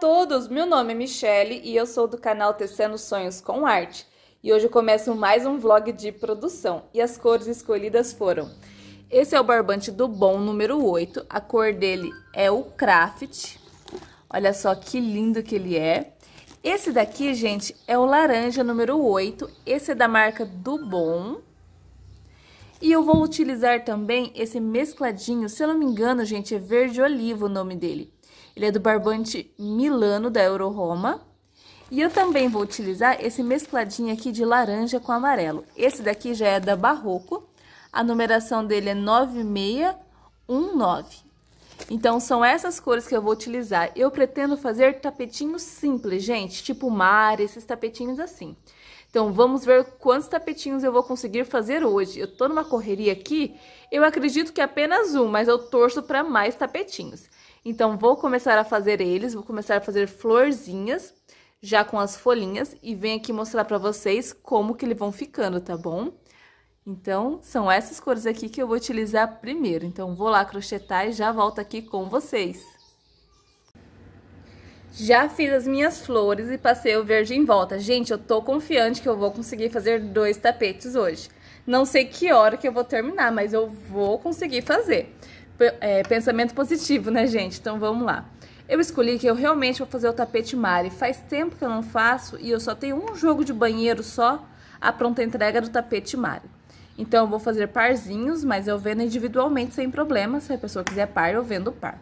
todos! Meu nome é Michele e eu sou do canal Tecendo Sonhos com Arte. E hoje eu começo mais um vlog de produção e as cores escolhidas foram... Esse é o barbante do Bom número 8, a cor dele é o Craft. Olha só que lindo que ele é. Esse daqui, gente, é o laranja número 8, esse é da marca do Bom. E eu vou utilizar também esse mescladinho, se eu não me engano, gente, é verde olivo o nome dele. Ele é do barbante Milano da Euroroma. E eu também vou utilizar esse mescladinho aqui de laranja com amarelo. Esse daqui já é da Barroco. A numeração dele é 9619. Então, são essas cores que eu vou utilizar. Eu pretendo fazer tapetinhos simples, gente, tipo mar, esses tapetinhos assim. Então, vamos ver quantos tapetinhos eu vou conseguir fazer hoje. Eu tô numa correria aqui, eu acredito que apenas um, mas eu torço para mais tapetinhos. Então, vou começar a fazer eles, vou começar a fazer florzinhas, já com as folhinhas, e venho aqui mostrar pra vocês como que eles vão ficando, tá bom? Então, são essas cores aqui que eu vou utilizar primeiro. Então, vou lá crochetar e já volto aqui com vocês. Já fiz as minhas flores e passei o verde em volta. Gente, eu tô confiante que eu vou conseguir fazer dois tapetes hoje. Não sei que hora que eu vou terminar, mas eu vou conseguir fazer é, pensamento positivo, né, gente? Então vamos lá. Eu escolhi que eu realmente vou fazer o tapete mare. Faz tempo que eu não faço e eu só tenho um jogo de banheiro só a pronta entrega do tapete mare. Então eu vou fazer parzinhos, mas eu vendo individualmente sem problema. Se a pessoa quiser par, eu vendo par.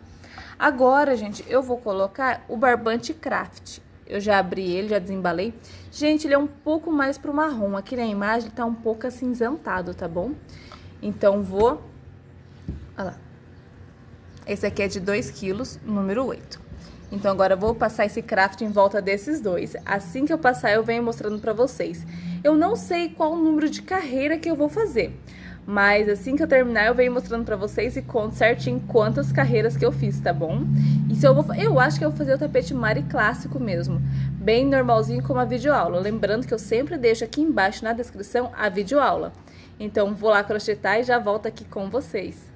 Agora, gente, eu vou colocar o barbante craft. Eu já abri ele, já desembalei. Gente, ele é um pouco mais pro marrom. Aqui na imagem tá um pouco acinzentado, tá bom? Então vou... Olha lá. Esse aqui é de 2 quilos, número 8. Então, agora eu vou passar esse craft em volta desses dois. Assim que eu passar, eu venho mostrando pra vocês. Eu não sei qual o número de carreira que eu vou fazer, mas assim que eu terminar, eu venho mostrando pra vocês e conto certinho quantas carreiras que eu fiz, tá bom? E se eu vou... Eu acho que eu vou fazer o tapete mari clássico mesmo, bem normalzinho como a videoaula. Lembrando que eu sempre deixo aqui embaixo na descrição a videoaula. Então, vou lá crochetar e já volto aqui com vocês.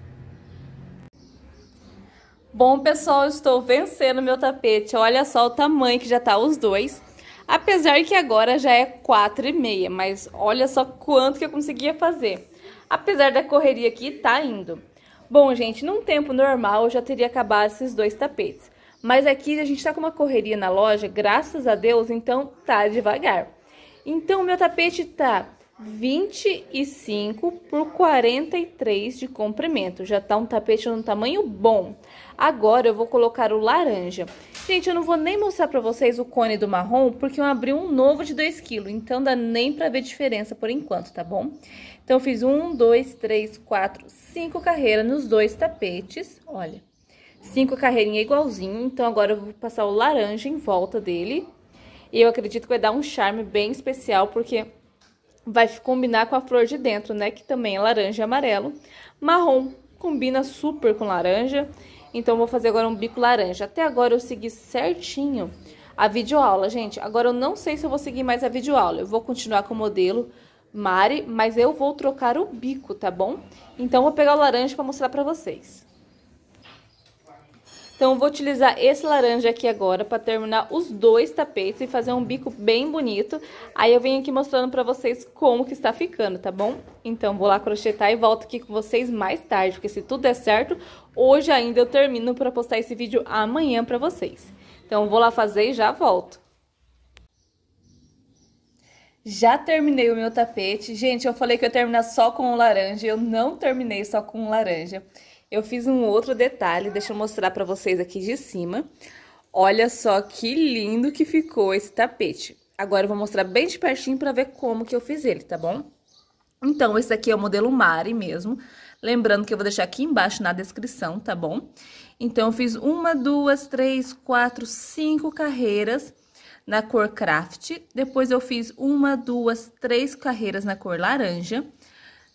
Bom, pessoal, eu estou vencendo meu tapete. Olha só o tamanho que já tá os dois. Apesar que agora já é quatro e meia, mas olha só quanto que eu conseguia fazer. Apesar da correria aqui, tá indo. Bom, gente, num tempo normal eu já teria acabado esses dois tapetes. Mas aqui a gente tá com uma correria na loja, graças a Deus, então tá devagar. Então, meu tapete tá 25 por 43 de comprimento. Já tá um tapete no tamanho bom. Agora eu vou colocar o laranja. Gente, eu não vou nem mostrar pra vocês o cone do marrom, porque eu abri um novo de 2 kg, então dá nem pra ver diferença por enquanto, tá bom? Então, eu fiz um, dois, três, quatro, cinco carreiras nos dois tapetes, olha. Cinco carreirinhas igualzinho, então agora eu vou passar o laranja em volta dele. E eu acredito que vai dar um charme bem especial, porque vai combinar com a flor de dentro, né? Que também é laranja e amarelo. Marrom combina super com laranja. Então, vou fazer agora um bico laranja. Até agora eu segui certinho a videoaula, gente. Agora eu não sei se eu vou seguir mais a videoaula. Eu vou continuar com o modelo Mari, mas eu vou trocar o bico, tá bom? Então, vou pegar o laranja para mostrar para vocês. Então, vou utilizar esse laranja aqui agora para terminar os dois tapetes e fazer um bico bem bonito. Aí eu venho aqui mostrando para vocês como que está ficando, tá bom? Então, vou lá crochetar e volto aqui com vocês mais tarde, porque se tudo der certo, hoje ainda eu termino para postar esse vídeo amanhã para vocês. Então, vou lá fazer e já volto. Já terminei o meu tapete. Gente, eu falei que eu ia terminar só com o laranja. Eu não terminei só com o laranja. Eu fiz um outro detalhe, deixa eu mostrar para vocês aqui de cima. Olha só que lindo que ficou esse tapete. Agora eu vou mostrar bem de pertinho para ver como que eu fiz ele, tá bom? Então, esse aqui é o modelo Mari mesmo. Lembrando que eu vou deixar aqui embaixo na descrição, tá bom? Então, eu fiz uma, duas, três, quatro, cinco carreiras na cor craft. Depois, eu fiz uma, duas, três carreiras na cor laranja.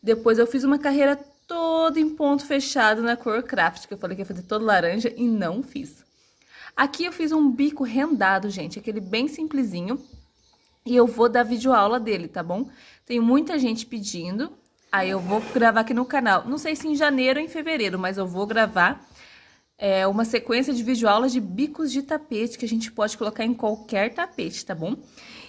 Depois, eu fiz uma carreira todo em ponto fechado na cor craft, que eu falei que ia fazer todo laranja e não fiz. Aqui eu fiz um bico rendado, gente, aquele bem simplesinho, e eu vou dar videoaula dele, tá bom? Tem muita gente pedindo, aí eu vou gravar aqui no canal. Não sei se em janeiro ou em fevereiro, mas eu vou gravar é, uma sequência de videoaulas de bicos de tapete, que a gente pode colocar em qualquer tapete, tá bom?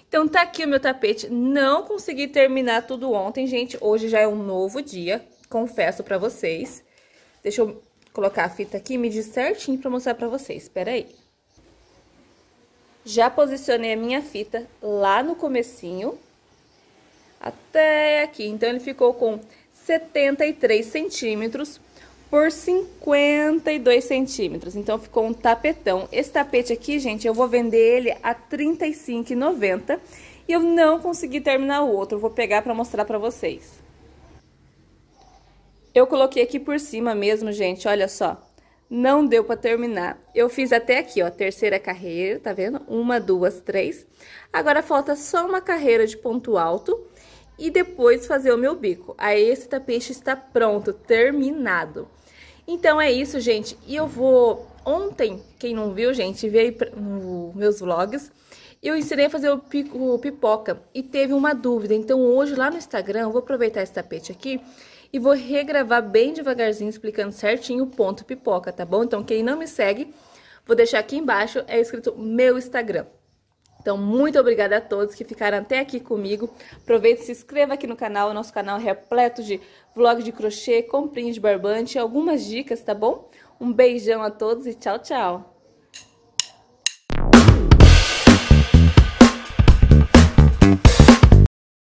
Então tá aqui o meu tapete, não consegui terminar tudo ontem, gente, hoje já é um novo dia, confesso pra vocês. Deixa eu colocar a fita aqui e medir certinho pra mostrar pra vocês. Espera aí. Já posicionei a minha fita lá no comecinho, até aqui. Então, ele ficou com 73 centímetros por 52 centímetros. Então, ficou um tapetão. Esse tapete aqui, gente, eu vou vender ele a R$35,90. E eu não consegui terminar o outro. Eu vou pegar para mostrar para vocês. Eu coloquei aqui por cima mesmo, gente, olha só. Não deu pra terminar. Eu fiz até aqui, ó, terceira carreira, tá vendo? Uma, duas, três. Agora, falta só uma carreira de ponto alto e depois fazer o meu bico. Aí, esse tapete está pronto, terminado. Então, é isso, gente. E eu vou... Ontem, quem não viu, gente, veio pra... nos meus vlogs eu ensinei a fazer o, pico, o pipoca e teve uma dúvida. Então, hoje lá no Instagram, vou aproveitar esse tapete aqui e vou regravar bem devagarzinho, explicando certinho o ponto pipoca, tá bom? Então, quem não me segue, vou deixar aqui embaixo, é escrito meu Instagram. Então, muito obrigada a todos que ficaram até aqui comigo. Aproveite e se inscreva aqui no canal. nosso canal é repleto de vlog de crochê, comprinhos de barbante, algumas dicas, tá bom? Um beijão a todos e tchau, tchau!